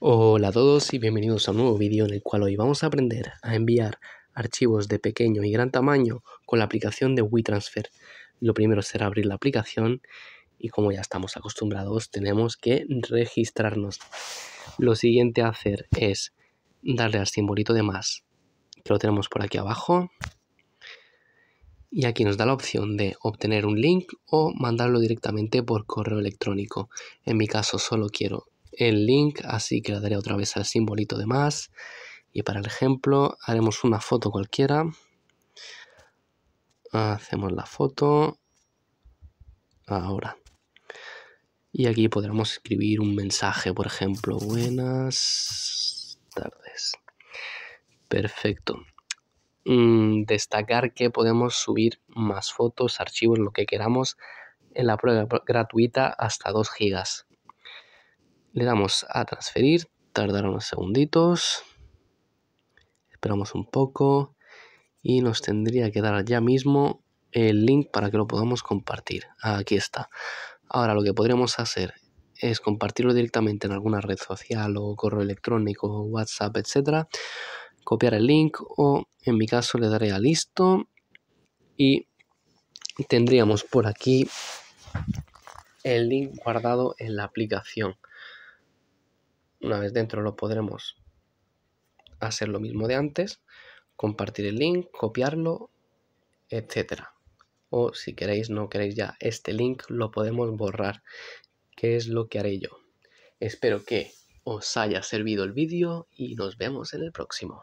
Hola a todos y bienvenidos a un nuevo vídeo en el cual hoy vamos a aprender a enviar archivos de pequeño y gran tamaño con la aplicación de WeTransfer. Lo primero será abrir la aplicación y como ya estamos acostumbrados tenemos que registrarnos. Lo siguiente a hacer es darle al simbolito de más que lo tenemos por aquí abajo y aquí nos da la opción de obtener un link o mandarlo directamente por correo electrónico. En mi caso solo quiero el link, así que le daré otra vez al simbolito de más. Y para el ejemplo haremos una foto cualquiera. Hacemos la foto. Ahora. Y aquí podremos escribir un mensaje, por ejemplo, buenas tardes. Perfecto. Mm, destacar que podemos subir más fotos, archivos, lo que queramos en la prueba gratuita hasta 2 gigas. Le damos a transferir, tardará unos segunditos. Esperamos un poco y nos tendría que dar ya mismo el link para que lo podamos compartir. Aquí está. Ahora lo que podríamos hacer es compartirlo directamente en alguna red social o correo electrónico, WhatsApp, etcétera. Copiar el link o en mi caso le daré a listo y tendríamos por aquí el link guardado en la aplicación. Una vez dentro lo podremos hacer lo mismo de antes, compartir el link, copiarlo, etcétera. O si queréis, no queréis ya este link, lo podemos borrar, que es lo que haré yo. Espero que os haya servido el vídeo y nos vemos en el próximo.